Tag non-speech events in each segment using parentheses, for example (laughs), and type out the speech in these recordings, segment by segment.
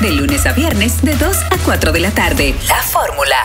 de lunes a viernes de 2 a 4 de la tarde. La fórmula.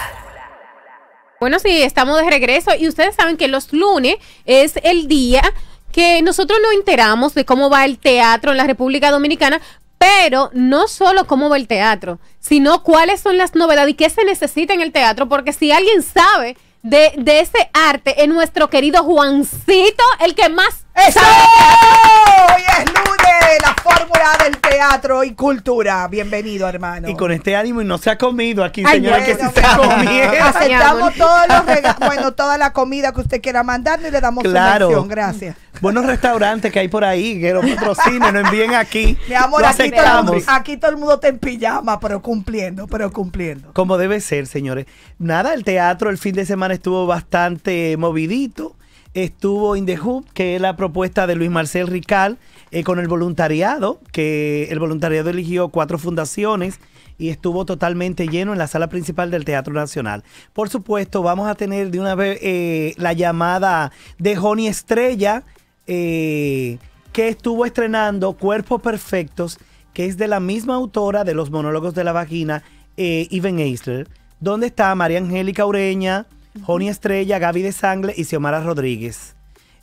Bueno, sí, estamos de regreso y ustedes saben que los lunes es el día que nosotros no enteramos de cómo va el teatro en la República Dominicana, pero no solo cómo va el teatro, sino cuáles son las novedades y qué se necesita en el teatro, porque si alguien sabe de, de ese arte es nuestro querido Juancito, el que más ¡Eso! Hoy es lunes, la fórmula del teatro y cultura. Bienvenido, hermano. Y con este ánimo y no se ha comido aquí, señora, que si se ha comido. Aceptamos todos los (laughs) bueno, toda la comida que usted quiera mandarnos y le damos claro. su Gracias buenos restaurantes que hay por ahí, que los patrocinen, nos envíen aquí. (laughs) Mi amor, aquí todo, aquí todo, el mundo está en pijama, pero cumpliendo, pero cumpliendo. Como debe ser, señores. Nada, el teatro el fin de semana estuvo bastante movidito. Estuvo In The Hoop, que es la propuesta de Luis Marcel Rical, eh, con el voluntariado, que el voluntariado eligió cuatro fundaciones y estuvo totalmente lleno en la sala principal del Teatro Nacional. Por supuesto, vamos a tener de una vez eh, la llamada de Joni Estrella, eh, que estuvo estrenando Cuerpos Perfectos, que es de la misma autora de los monólogos de la vagina, eh, Even Eisler, donde está María Angélica Ureña, Joni Estrella, Gaby de Sangre y Xiomara Rodríguez.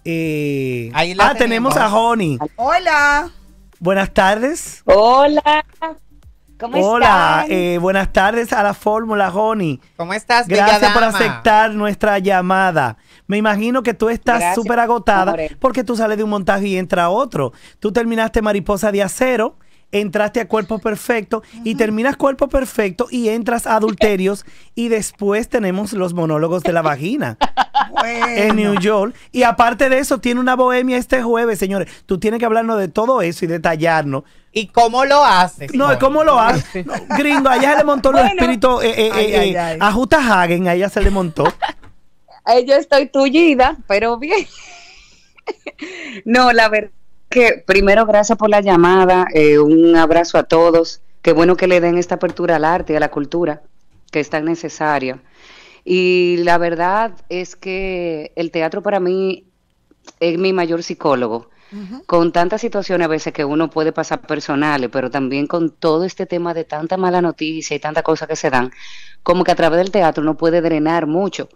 Eh, Ahí la ah, tenemos. tenemos a Joni. Hola. Buenas tardes. Hola. Hola, eh, buenas tardes a la Fórmula, Joni. ¿Cómo estás, Gracias por aceptar nuestra llamada. Me imagino que tú estás súper agotada porque tú sales de un montaje y entra otro. Tú terminaste Mariposa de Acero entraste a cuerpo perfecto y terminas cuerpo perfecto y entras a adulterios y después tenemos los monólogos de la vagina. (laughs) En New York. Y aparte de eso, tiene una bohemia este jueves, señores. Tú tienes que hablarnos de todo eso y detallarnos. ¿Y cómo lo haces? No, ¿cómo lo haces? Grindo, gringo, allá se le montó los el espíritu. Eh, eh, eh, a Juta Hagen, allá se le montó. (laughs) yo estoy tullida, pero bien. (laughs) no, la verdad que primero gracias por la llamada, eh, un abrazo a todos, qué bueno que le den esta apertura al arte y a la cultura, que es tan necesaria. Y la verdad es que el teatro para mí es mi mayor psicólogo. Con tantas situaciones a veces que uno puede pasar personales, pero también con todo este tema de tanta mala noticia y tanta cosa que se dan, como que a través del teatro uno puede drenar mucho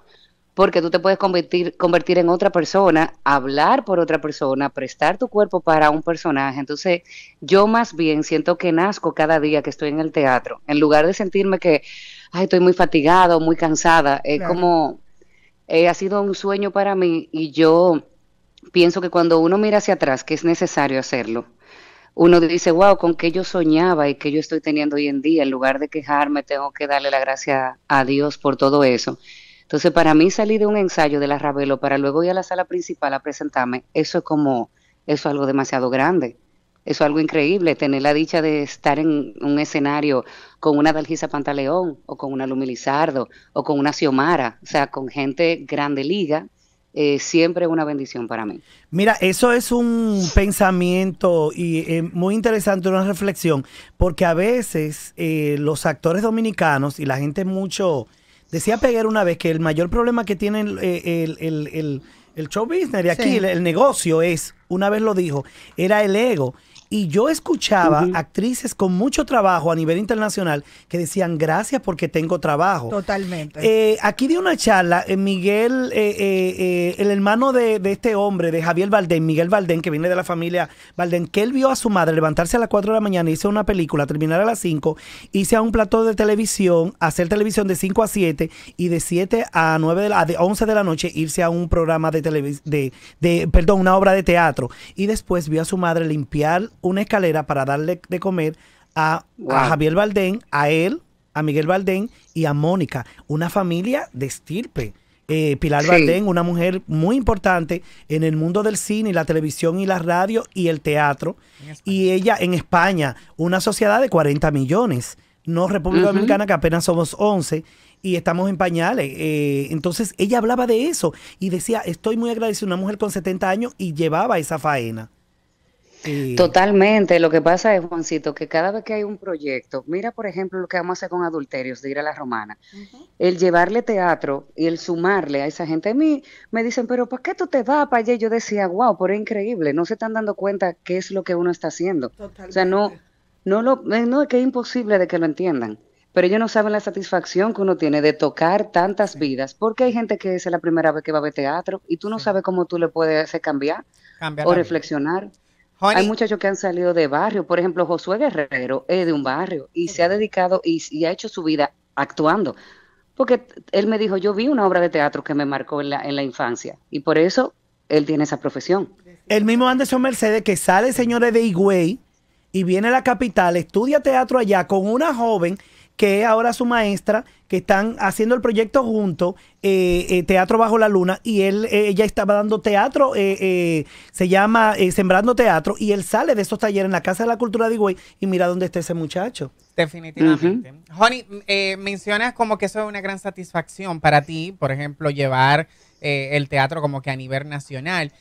porque tú te puedes convertir, convertir en otra persona, hablar por otra persona, prestar tu cuerpo para un personaje. Entonces, yo más bien siento que nazco cada día que estoy en el teatro, en lugar de sentirme que, ay, estoy muy fatigado, muy cansada, es como, eh, ha sido un sueño para mí y yo pienso que cuando uno mira hacia atrás, que es necesario hacerlo, uno dice, wow, con qué yo soñaba y qué yo estoy teniendo hoy en día, en lugar de quejarme, tengo que darle la gracia a Dios por todo eso. Entonces, para mí salir de un ensayo de la Ravelo para luego ir a la sala principal a presentarme, eso es como, eso es algo demasiado grande. Eso es algo increíble, tener la dicha de estar en un escenario con una Dalgisa Pantaleón o con una Lumi Lizardo o con una Xiomara, o sea, con gente grande liga, eh, siempre es una bendición para mí. Mira, eso es un pensamiento y eh, muy interesante, una reflexión, porque a veces eh, los actores dominicanos y la gente mucho Decía Peguero una vez que el mayor problema que tiene el, eh, show business de aquí el, negocio es, una vez lo dijo, era el ego. Y yo escuchaba actrices con mucho trabajo a nivel internacional que decían gracias porque tengo trabajo. Totalmente. Eh, aquí di una charla, eh, Miguel, eh, el hermano de, este hombre, de Javier Valdén, Miguel Valdén, que viene de la familia Valdén, que él vio a su madre levantarse a las 4 de la mañana, hizo una película, terminar a las 5, hice a un plato de televisión, hacer televisión de 5 a 7 y de 7 a 9 de la, de 11 de la noche irse a un programa de televisión, de, perdón, una obra de teatro. Y después vio a su madre limpiar una escalera para darle de comer a, Javier Valdén, a él, a Miguel Valdén y a Mónica, una familia de estirpe. Eh, Pilar Valdén, una mujer muy importante en el mundo del cine, la televisión y la radio y el teatro. Y ella en España, una sociedad de 40 millones, no República Dominicana que apenas somos 11 y estamos en pañales. Eh, entonces ella hablaba de eso y decía, estoy muy agradecida, una mujer con 70 años y llevaba esa faena. Totalmente. Lo que pasa es, Juancito, que cada vez que hay un proyecto, mira, por ejemplo, lo que vamos a hacer con Adulterios de ir a la Romana, el llevarle teatro y el sumarle a esa gente. A mí me dicen, pero ¿para qué tú te vas para allá? yo decía, wow, por increíble. No se están dando cuenta qué es lo que uno está haciendo. O sea, no, no, lo, eh, no es que es imposible de que lo entiendan. Pero ellos no saben la satisfacción que uno tiene de tocar tantas vidas, porque hay gente que es la primera vez que va a ver teatro y tú no sabes cómo tú le puedes hacer cambiar o reflexionar. Hay muchachos que han salido de barrio, por ejemplo, Josué Guerrero es de un barrio y se ha dedicado y, ha hecho su vida actuando. Porque él me dijo, yo vi una obra de teatro que me marcó en la, en la infancia y por eso él tiene esa profesión. El mismo Anderson Mercedes que sale, señores, de Higüey y viene a la capital, estudia teatro allá con una joven que es ahora su maestra, que están haciendo el proyecto junto, eh, eh, Teatro Bajo la Luna, y él, eh, ella estaba dando teatro, se llama Sembrando Teatro, y él sale de esos talleres en la Casa de la Cultura de Higüey y mira dónde está ese muchacho. Definitivamente. Honey, mencionas como que eso es una gran satisfacción para ti, por ejemplo, llevar el teatro como que a nivel nacional,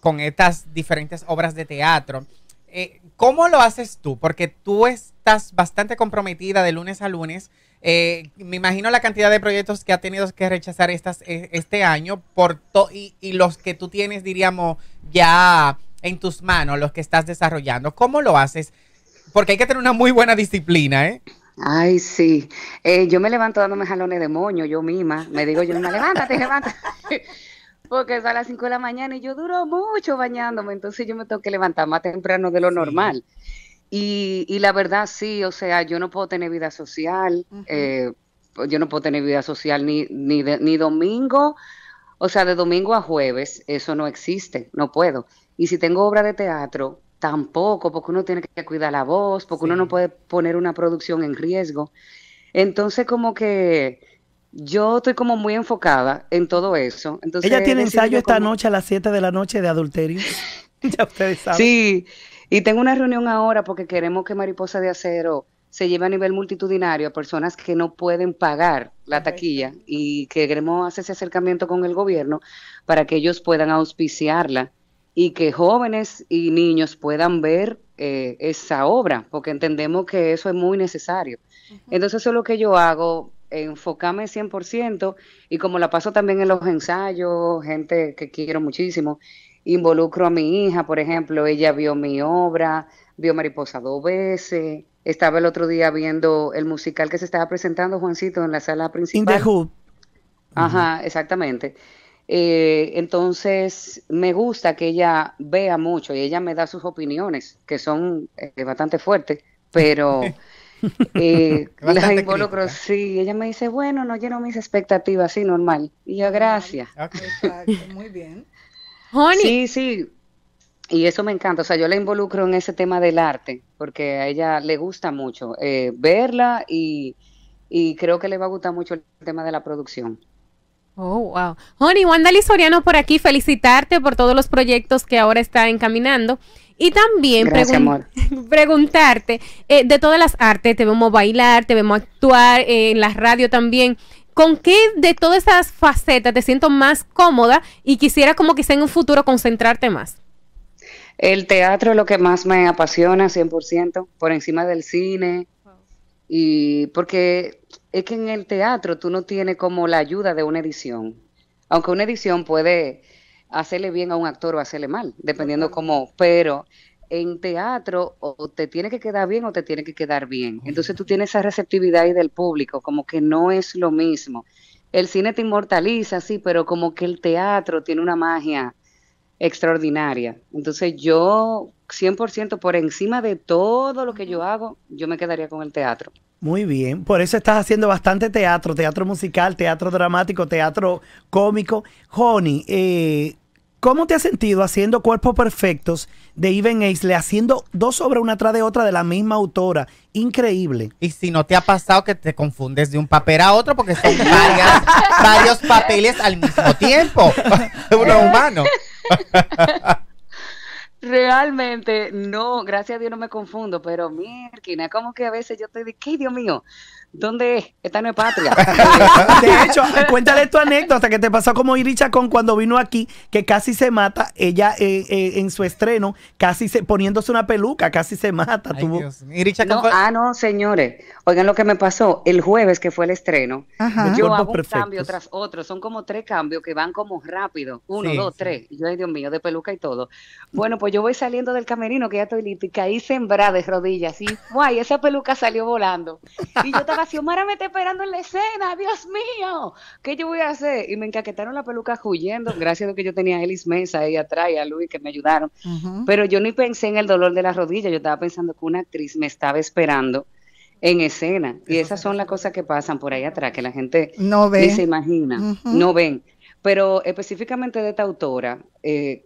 con estas diferentes obras de teatro. Eh, ¿Cómo lo haces tú? Porque tú estás bastante comprometida de lunes a lunes. Eh, me imagino la cantidad de proyectos que ha tenido que rechazar eh, este año por y, los que tú tienes, diríamos, ya en tus manos, los que estás desarrollando. ¿Cómo lo haces? Porque hay que tener una muy buena disciplina, ¿eh? Ay, sí. yo me levanto dándome jalones de moño, yo misma. Me digo yo misma, levántate, levántate porque es a las 5 de la mañana y yo duro mucho bañándome, entonces yo me tengo que levantar más temprano de lo normal. Y, y, la verdad sí, o sea, yo no puedo tener vida social, eh, pues yo no puedo tener vida social ni, ni, ni domingo, o sea, de domingo a jueves, eso no existe, no puedo. Y si tengo obra de teatro, tampoco, porque uno tiene que cuidar la voz, porque uno no puede poner una producción en riesgo. Entonces, como que yo estoy como muy enfocada en todo eso. Ella tiene ensayo esta noche a las 7 de la noche de adulterio. (laughs) (laughs) ya ustedes saben. Sí, y tengo una reunión ahora porque queremos que Mariposa de Acero se lleve a nivel multitudinario a personas que no pueden pagar la taquilla y que queremos hacer ese acercamiento con el gobierno para que ellos puedan auspiciarla y que jóvenes y niños puedan ver eh, esa obra, porque entendemos que eso es muy necesario. Entonces eso es lo que yo hago enfocarme 100% y como la paso también en los ensayos, gente que quiero muchísimo, involucro a mi hija, por ejemplo, ella vio mi obra, vio Mariposa dos veces, estaba el otro día viendo el musical que se estaba presentando, Juancito, en la sala principal. In Ajá, exactamente. Eh, entonces, me gusta que ella vea mucho y ella me da sus opiniones, que son eh, bastante fuertes, pero... (laughs) Eh, (laughs) involucro, sí. Ella me dice, bueno, no lleno mis expectativas, sí, normal. Y yo, gracias. (laughs) muy bien. Honey. Sí, sí. Y eso me encanta. O sea, yo la involucro en ese tema del arte, porque a ella le gusta mucho eh, verla y, y creo que le va a gustar mucho el tema de la producción. Oh, wow. Honey, Wanda Soriano por aquí, felicitarte por todos los proyectos que ahora está encaminando y también (laughs) preguntarte, eh, de todas las artes, te vemos bailar, te vemos actuar, eh, en la radio también, ¿con qué de todas esas facetas te siento más cómoda y quisiera como quizá en un futuro concentrarte más? El teatro es lo que más me apasiona 100%, por encima del cine, y porque es que en el teatro tú no tienes como la ayuda de una edición, aunque una edición puede hacerle bien a un actor o hacerle mal, dependiendo cómo, pero en teatro o te tiene que quedar bien o te tiene que quedar bien. Entonces tú tienes esa receptividad ahí del público, como que no es lo mismo. El cine te inmortaliza, sí, pero como que el teatro tiene una magia extraordinaria. Entonces yo 100% por encima de todo lo que yo hago, yo me quedaría con el teatro. Muy bien, por eso estás haciendo bastante teatro, teatro musical, teatro dramático, teatro cómico. Joni, eh, ¿cómo te has sentido haciendo Cuerpos Perfectos de Even Aisle, haciendo dos obras una tras de otra de la misma autora? Increíble. Y si no te ha pasado que te confundes de un papel a otro porque son (laughs) varios papeles al mismo tiempo. (laughs) Uno humano. (laughs) Realmente, no, gracias a Dios no me confundo, pero Mirkina, como que a veces yo te digo, que Dios mío? ¿Dónde es? Esta no es patria. (laughs) De hecho, (laughs) cuéntale tu anécdota que te pasó como Iricha con cuando vino aquí, que casi se mata. Ella eh, eh, en su estreno, casi se, poniéndose una peluca, casi se mata. Ay, Ah, no, señores. Oigan lo que me pasó el jueves que fue el estreno. Yo hago un cambio tras otro. Son como tres cambios que van como rápido. Uno, dos, tres. yo, Dios mío, de peluca y todo. Bueno, pues yo voy saliendo del camerino, que ya estoy listo, y caí sembrada de rodillas. Y, guay, esa peluca salió volando. Y yo estaba Xiomara me está esperando en la escena, Dios mío, ¿qué yo voy a hacer? Y me encaquetaron la peluca huyendo, gracias a que yo tenía a Elis Mesa ahí atrás y a Luis que me ayudaron. Pero yo ni pensé en el dolor de la rodilla, yo estaba pensando que una actriz me estaba esperando en escena. Y esas son las cosas que pasan por ahí atrás, que la gente no ve. ni se imagina, no ven. Pero específicamente de esta autora,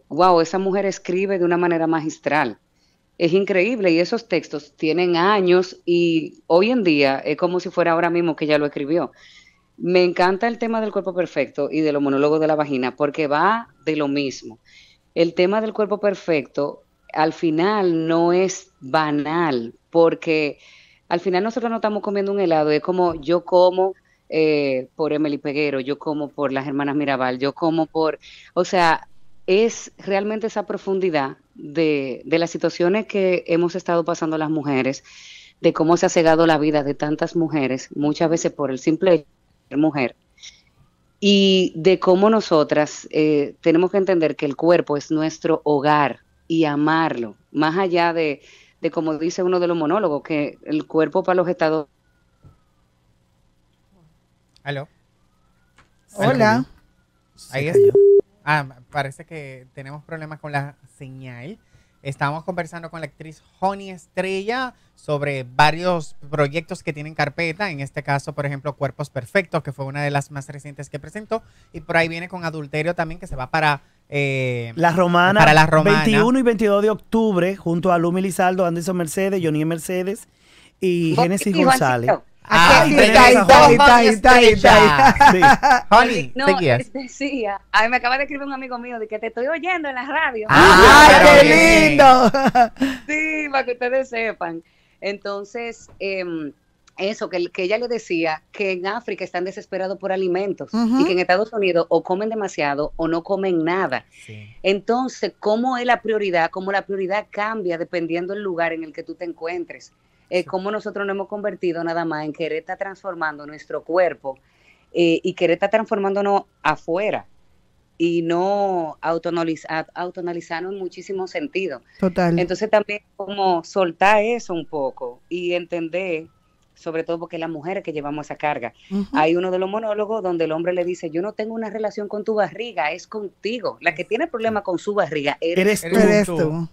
wow, eh, esa mujer escribe de una manera magistral. Es increíble y esos textos tienen años y hoy en día es como si fuera ahora mismo que ya lo escribió. Me encanta el tema del cuerpo perfecto y de los monólogos de la vagina porque va de lo mismo. El tema del cuerpo perfecto al final no es banal porque al final nosotros no estamos comiendo un helado, es como yo como eh, por Emily Peguero, yo como por las hermanas Mirabal, yo como por, o sea, es realmente esa profundidad de, las situaciones que hemos estado pasando las mujeres, de cómo se ha cegado la vida de tantas mujeres, muchas veces por el simple hecho de ser mujer, y de cómo nosotras eh, tenemos que entender que el cuerpo es nuestro hogar y amarlo, más allá de, como dice uno de los monólogos, que el cuerpo para los estados... Aló. Hola. Ahí está. Ah, parece que tenemos problemas con la señal. Estábamos conversando con la actriz Honey Estrella sobre varios proyectos que tienen carpeta, en este caso, por ejemplo, Cuerpos Perfectos, que fue una de las más recientes que presentó, y por ahí viene con Adulterio también, que se va para eh, la romana, para la romana. 21 y 22 de octubre, junto a Lumi Lizaldo, Anderson Mercedes, Johnny Mercedes y Genesis González. Ah, no, decía, este, a me acaba de escribir un amigo mío de que te estoy oyendo en la radio. Ah, ¡Ay, qué lindo! sí, para que ustedes sepan. Entonces, em, eso, que, ella le decía que en África están desesperados por alimentos y que en Estados Unidos o comen demasiado o no comen nada. Entonces, ¿cómo es la prioridad? ¿Cómo la prioridad cambia dependiendo del lugar en el que tú te encuentres? eh, cómo nosotros nos hemos convertido nada más en querer estar transformando nuestro cuerpo eh, y querer estar transformándonos afuera y no autonalizarnos en muchísimos sentidos. Total. Entonces también como soltar eso un poco y entender, sobre todo porque las mujeres que llevamos esa carga. Hay uno de los monólogos donde el hombre le dice, yo no tengo una relación con tu barriga, es contigo. La que tiene problema con su barriga eres, tú.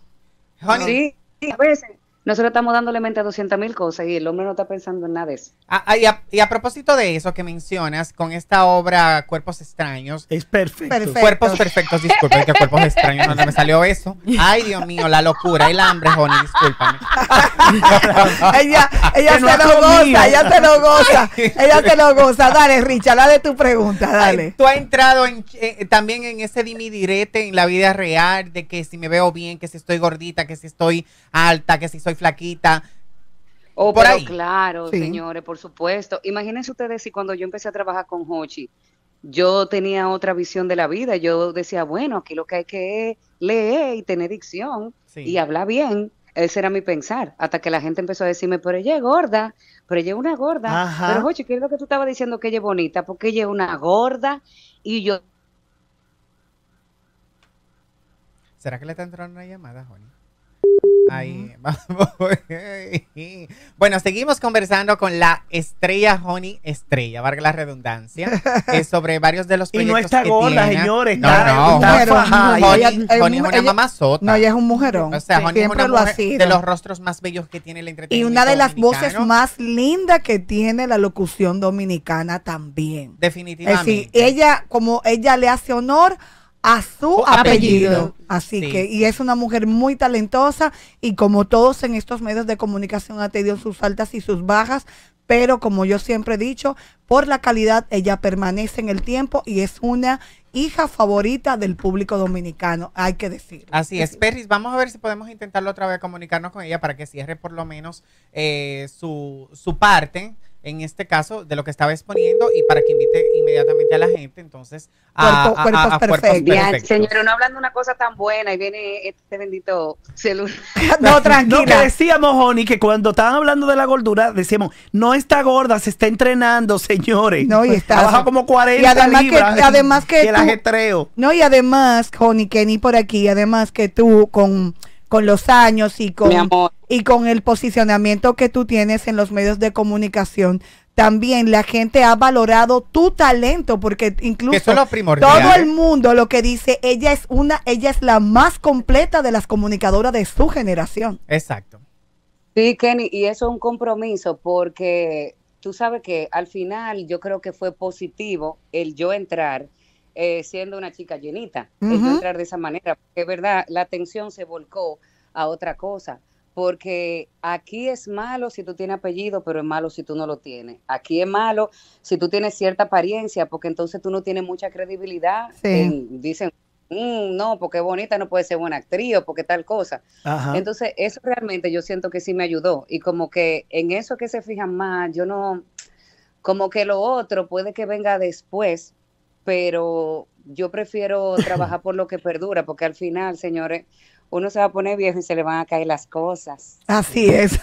Sí, a veces nosotros estamos dándole mente a 200 mil cosas y el hombre no está pensando en nada de eso. Ah, ah, y a propósito de eso que mencionas, con esta obra Cuerpos Extraños. Es perfecto. Cuerpos perfectos, disculpen que cuerpos extraños, no me salió eso? Ay, Dios mío, la locura, el hambre, Joni, discúlpame. (laughs) ella ella lo goza, ella te lo goza, (laughs) ella te lo goza. Dale, Richard, dale tu pregunta, dale. Tú has entrado en, eh, también en ese dimidirete en la vida real de que si me veo bien, que si estoy gordita, que si estoy alta, que si soy flaquita, oh, por Claro, señores, por supuesto. Imagínense ustedes si cuando yo empecé a trabajar con Hochi, yo tenía otra visión de la vida. Yo decía, bueno, aquí lo que hay que leer y tener dicción y hablar bien. Ese era mi pensar, hasta que la gente empezó a decirme, pero ella es gorda, pero ella es una gorda. Pero, Hochi, ¿qué es lo que tú estabas diciendo que ella es bonita? Porque ella es una gorda y yo... ¿Será que le está entrando una llamada, Joni? (laughs) bueno, seguimos conversando con la estrella Honey Estrella, valga la redundancia, (laughs) sobre varios de los proyectos Y no está gorda, señores. No, no, Honey, es una mamazota. No, ella es un mujerón. O sea, sí, Honey es una de los rostros más bellos que tiene la entretenimiento Y una de las voces más lindas que tiene la locución dominicana también. Definitivamente. Es ella, como ella le hace honor a su apellido. Así que, y es una mujer muy talentosa y como todos en estos medios de comunicación ha tenido sus altas y sus bajas, pero como yo siempre he dicho, por la calidad ella permanece en el tiempo y es una hija favorita del público dominicano, hay que decir. Así es, Perris, vamos a ver si podemos intentarlo otra vez, comunicarnos con ella para que cierre por lo menos eh, su, su parte en este caso, de lo que estaba exponiendo y para que invite inmediatamente a la gente, entonces, a, Cuerpo, cuerpos, perfectos. señor, no hablando una cosa tan buena y viene este bendito celular. (laughs) no, tranquila. No, que decíamos, Joni, que cuando estaban hablando de la gordura, decíamos, no está gorda, se está entrenando, señores. No, y está. Trabaja como 40 y además Que, además que. el ajetreo. No, y además, que ni por aquí, además que tú con con los años y con, amor, y con el posicionamiento que tú tienes en los medios de comunicación, también la gente ha valorado tu talento porque incluso todo el mundo lo que dice ella es una ella es la más completa de las comunicadoras de su generación exacto sí Kenny y eso es un compromiso porque tú sabes que al final yo creo que fue positivo el yo entrar eh, siendo una chica llenita entrar de esa manera porque es verdad la atención se volcó a otra cosa porque aquí es malo si tú tienes apellido, pero es malo si tú no lo tienes. Aquí es malo si tú tienes cierta apariencia, porque entonces tú no tienes mucha credibilidad. dicen, mm, no, porque es bonita, no puede ser buena actriz o porque tal cosa. Entonces, eso realmente yo siento que sí me ayudó. Y como que en eso que se fijan más, yo no, como que lo otro puede que venga después, pero yo prefiero (laughs) trabajar por lo que perdura, porque al final, señores, uno se va a poner viejo y se le van a caer las cosas. Así es.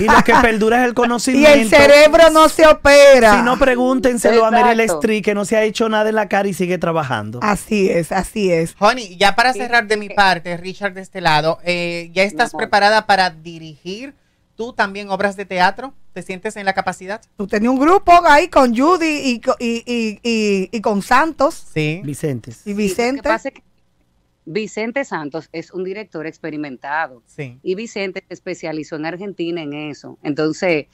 y lo que perdura es el conocimiento. (laughs) Y el cerebro no se opera. Si no, pregúntenselo a Meryl Streep, que no se ha hecho nada en la cara y sigue trabajando. Así es, así es. Honey, ya para cerrar de mi parte, Richard de este lado, eh, ¿ya estás preparada para dirigir tú también obras de teatro? ¿Te sientes en la capacidad? Tú tenías un grupo ahí con Judy y, con Santos. Sí. Vicentes. Y Vicente. Vicente Santos es un director experimentado y Vicente se especializó en Argentina en eso. Entonces,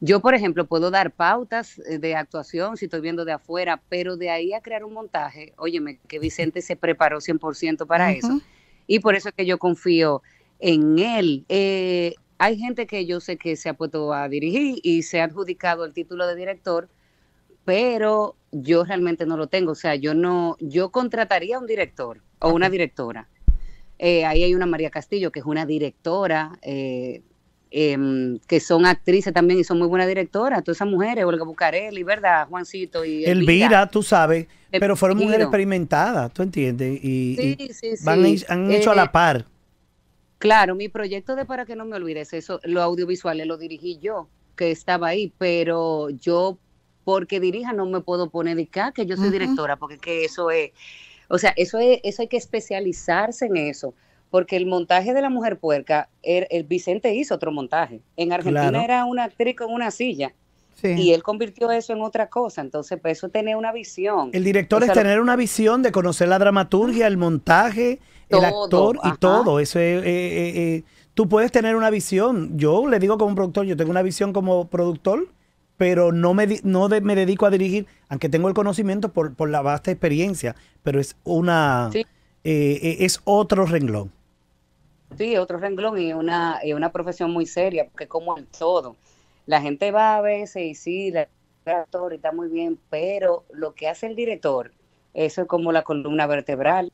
yo, por ejemplo, puedo dar pautas eh, de actuación si estoy viendo de afuera, pero de ahí a crear un montaje, óyeme, que Vicente se preparó 100% para eso. Y por eso es que yo confío en él. Eh, hay gente que yo sé que se ha puesto a dirigir y se ha adjudicado el título de director, pero yo realmente no lo tengo. O sea, yo no, yo contrataría a un director o una directora. Eh, ahí hay una María Castillo, que es una directora, eh, em, que son actrices también y son muy buenas directoras. Todas esas mujeres, Olga Bucarelli, ¿verdad? Juancito y Elvira. tú sabes, eh, pero fueron mujeres experimentadas, ¿tú entiendes? Y, sí, han hecho a la par. Claro, mi proyecto de Para que no me olvides, eso, lo audiovisual lo dirigí yo, que estaba ahí, pero yo, porque dirija, no me puedo poner de acá, que yo soy directora, porque que eso es o sea, eso, es, eso hay que especializarse en eso, porque el montaje de la mujer puerca, er, el, Vicente hizo otro montaje. En Argentina era una actriz con una silla. Y él convirtió eso en otra cosa. Entonces, por pues, eso tener una visión. El director es tener una visión de conocer la dramaturgia, el montaje, el actor y todo. Eso eh, eh, eh, Tú puedes tener una visión. Yo le digo como productor, yo tengo una visión como productor pero no me, no me dedico a dirigir, aunque tengo el conocimiento por, la vasta experiencia, pero es una eh, eh, es otro renglón. Sí, otro renglón y una, una profesión muy seria, porque como en todo, la gente va a veces y sí, la, el está muy bien, pero lo que hace el director, eso es como la columna vertebral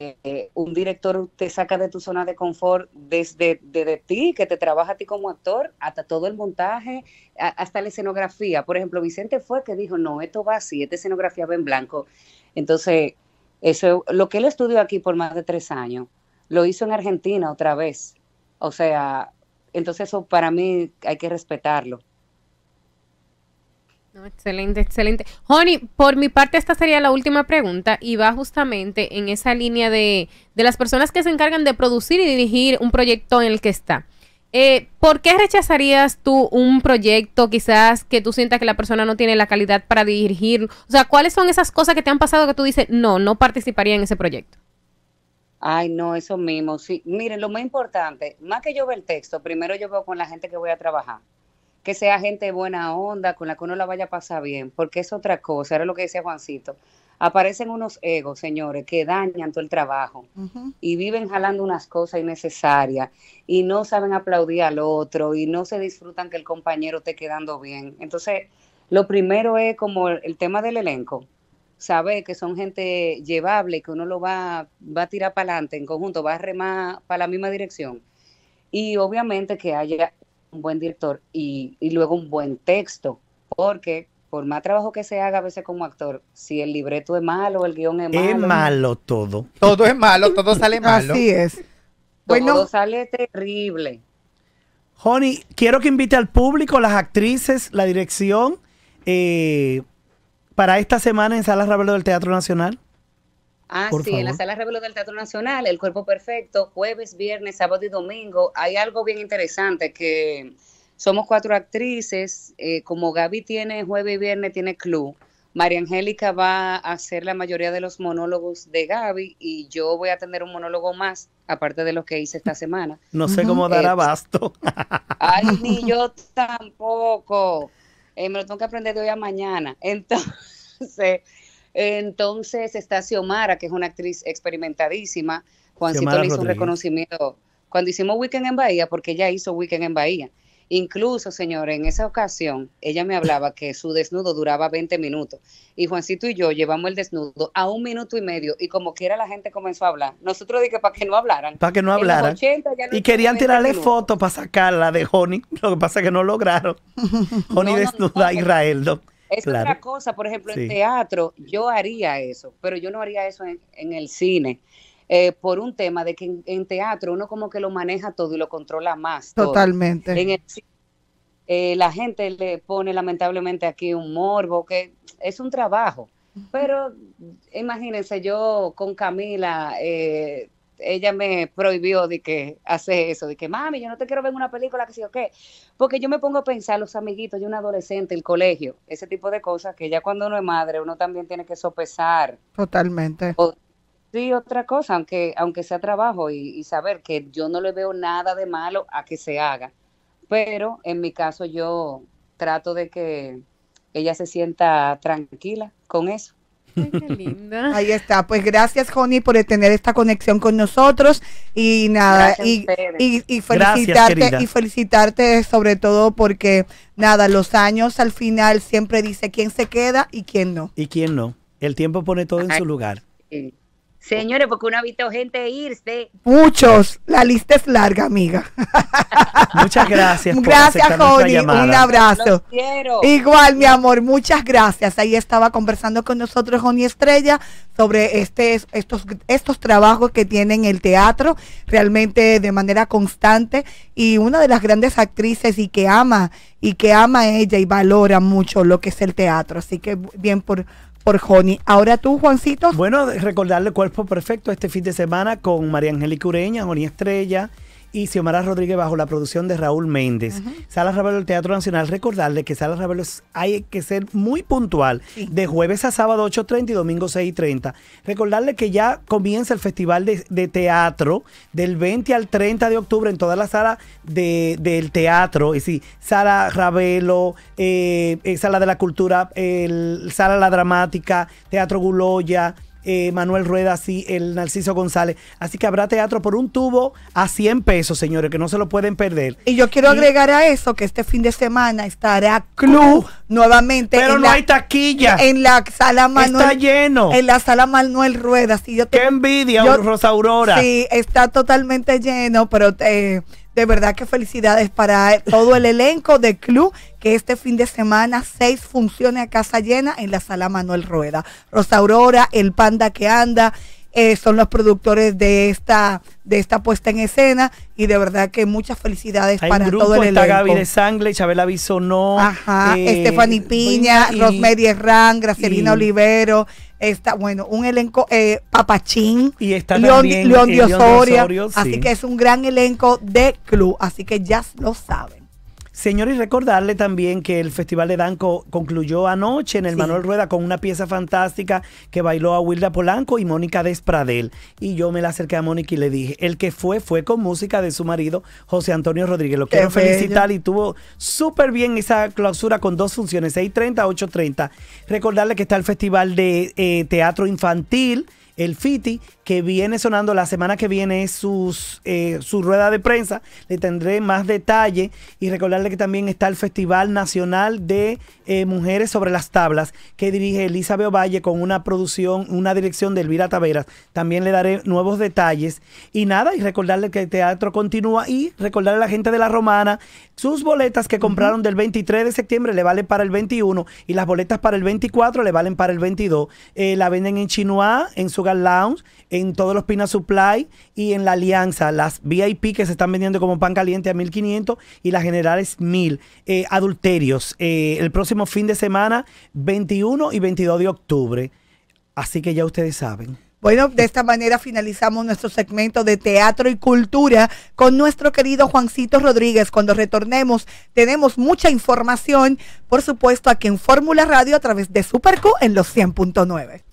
eh, un director te saca de tu zona de confort desde de, ti, que te trabaja a ti como actor, hasta todo el montaje, hasta la escenografía. Por ejemplo, Vicente fue que dijo, no, esto va así, esta escenografía va en blanco. Entonces, eso, lo que él estudió aquí por más de tres años, lo hizo en Argentina otra vez. O sea, entonces eso para mí hay que respetarlo excelente, excelente. Honey, por mi parte esta sería la última pregunta y va justamente en esa línea de, de las personas que se encargan de producir y dirigir un proyecto en el que está. Eh, ¿Por qué rechazarías tú un proyecto quizás que tú sientas que la persona no tiene la calidad para dirigir? O sea, ¿cuáles son esas cosas que te han pasado que tú dices, no, no participaría en ese proyecto? Ay, no, eso mismo. Sí, miren, lo más importante, más que yo ver el texto, primero yo veo con la gente que voy a trabajar que sea gente buena onda, con la que uno la vaya a pasar bien, porque es otra cosa, era lo que decía Juancito. Aparecen unos egos, señores, que dañan todo el trabajo y viven jalando unas cosas innecesarias y no saben aplaudir al otro y no se disfrutan que el compañero esté quedando bien. Entonces, lo primero es como el tema del elenco, saber que son gente llevable, que uno lo va, va a tirar para adelante en conjunto, va a remar para la misma dirección. Y obviamente que haya un buen director y, luego un buen texto, porque por más trabajo que se haga a veces como actor, si el libreto es malo, el guión es malo. Es malo todo. Todo es malo, todo sale (laughs) malo. Así es. Todo sale terrible. Honey, quiero que invite al público, las actrices, la dirección, eh, para esta semana en Salas rabelo del Teatro Nacional. Ah, sí, en la Sala Revelo del Teatro Nacional, El Cuerpo Perfecto, jueves, viernes, sábado y domingo. Hay algo bien interesante que somos cuatro actrices. Eh, como Gaby tiene jueves y viernes, tiene club. María Angélica va a hacer la mayoría de los monólogos de Gaby y yo voy a tener un monólogo más, aparte de los que hice esta semana. (laughs) No sé cómo dar eh, abasto. (laughs) ay, ni (laughs) yo tampoco. Eh, me lo tengo que aprender de hoy a mañana. Entonces, entonces está Xiomara, que es una actriz experimentadísima. Juancito le hizo un reconocimiento cuando hicimos Weekend en Bahía, porque ella hizo Weekend en Bahía. Incluso, señores, en esa ocasión, ella me hablaba que su desnudo duraba 20 minutos. Y Juancito y yo llevamos el desnudo a un minuto y medio. Y como quiera, la gente comenzó a hablar. Nosotros dije para que no hablaran. Para que no hablaran. y querían tirarle fotos para sacarla de Honey. Lo que pasa es que no lograron. Honey (laughs) desnuda a Israel. Es otra cosa, por ejemplo, en teatro yo haría eso, pero yo no haría eso en, en el cine. Eh, por un tema de que en, teatro uno como que lo maneja todo y lo controla más. Totalmente. En el eh, la gente le pone lamentablemente aquí un morbo, que es un trabajo. Pero imagínense, yo con Camila eh, ella me prohibió de que hace eso, de que mami, yo no te quiero ver en una película que sí o qué, porque yo me pongo a pensar los amiguitos, yo un adolescente, el colegio, ese tipo de cosas que ya cuando uno es madre, uno también tiene que sopesar. Totalmente. sí, otra cosa, aunque, aunque sea trabajo y saber que yo no le veo nada de malo a que se haga, pero en mi caso yo trato de que ella se sienta tranquila con eso. Ahí está. Pues gracias, Joni, por tener esta conexión con nosotros. Y nada, y, y, felicitarte, y felicitarte sobre todo porque, nada, los años al final siempre dice quién se queda y quién no. Y quién no. El tiempo pone todo en su lugar. Señores, porque uno ha visto gente irse. Muchos. La lista es larga, amiga. (laughs) Muchas gracias. gracias, Joni. Un abrazo. Quiero. Igual, mi amor, muchas gracias. Ahí estaba conversando con nosotros Joni Estrella sobre este, estos, estos trabajos que en el teatro, realmente de manera constante. Y una de las grandes actrices y que ama, y que ama ella y valora mucho lo que es el teatro. Así que bien por por Ahora tú, Juancito. Bueno, recordarle Cuerpo Perfecto este fin de semana con María Angélica Ureña, Joni Estrella y Xiomara Rodríguez bajo la producción de Raúl Méndez. Sala Ravelo del Teatro Nacional. Recordarle que Sala Ravelo hay que ser muy puntual de jueves a sábado 8.30 y domingo 6.30. Recordarle que ya comienza el Festival de, Teatro del 20 al 30 de octubre en toda la sala del teatro. Es decir, Sala Ravelo, eh, eh, Sala de la Cultura, el, Sala La Dramática, Teatro Guloya. Eh, Manuel Rueda, sí, el Narciso González. Así que habrá teatro por un tubo a 100 pesos, señores, que no se lo pueden perder. Y yo quiero agregar a eso que este fin de semana estará Club nuevamente. Pero no hay taquilla. En la sala Manuel. Está lleno. En la sala Manuel Rueda. Sí, yo Qué envidia, Rosa Aurora. Sí, está totalmente lleno, pero te... Eh, de verdad que felicidades para todo el elenco de club que este fin de semana seis funciones a casa llena en la sala Manuel Rueda. Rosa Aurora, El Panda que anda, eh, son los productores de esta de esta puesta en escena y de verdad que muchas felicidades para todo el elenco. Está Gaby de Sangre, Chabela Bisonó, Ajá, eh, Piña, Rosemary Herrán, Gracelina Olivero, Está, bueno, un elenco, eh, Papachín, y está León, así que es un gran elenco de club. Así que ya lo saben. Señor, y recordarle también que el Festival de Danco concluyó anoche en el Manuel Rueda con una pieza fantástica que bailó a Wilda Polanco y Mónica Despradel. Y yo me la acerqué a Mónica y le dije, el que fue fue con música de su marido, José Antonio Rodríguez. Lo quiero felicitar y tuvo súper bien esa clausura con dos funciones, 6.30, 8.30. Recordarle que está el Festival de eh, Teatro Infantil el Fiti, que viene sonando la semana que viene sus, eh, su rueda de prensa. Le tendré más detalle y recordarle que también está el Festival Nacional de eh, Mujeres sobre las Tablas, que dirige Elizabeth Ovalle con una producción, una dirección de Elvira Taveras. También le daré nuevos detalles. Y nada, y recordarle que el teatro continúa y recordarle a la gente de La Romana sus boletas que compraron del 23 de septiembre le valen para el 21 y las boletas para el 24 le valen para el 22. Eh, la venden en Chinoa, en Sugar Lounge, en todos los Pina Supply y en la Alianza. Las VIP que se están vendiendo como pan caliente a 1500 y las generales 1000. Eh, adulterios. Eh, el próximo fin de semana, 21 y 22 de octubre. Así que ya ustedes saben. Bueno, de esta manera finalizamos nuestro segmento de teatro y cultura con nuestro querido Juancito Rodríguez. Cuando retornemos, tenemos mucha información, por supuesto, aquí en Fórmula Radio a través de Superco en los 100.9.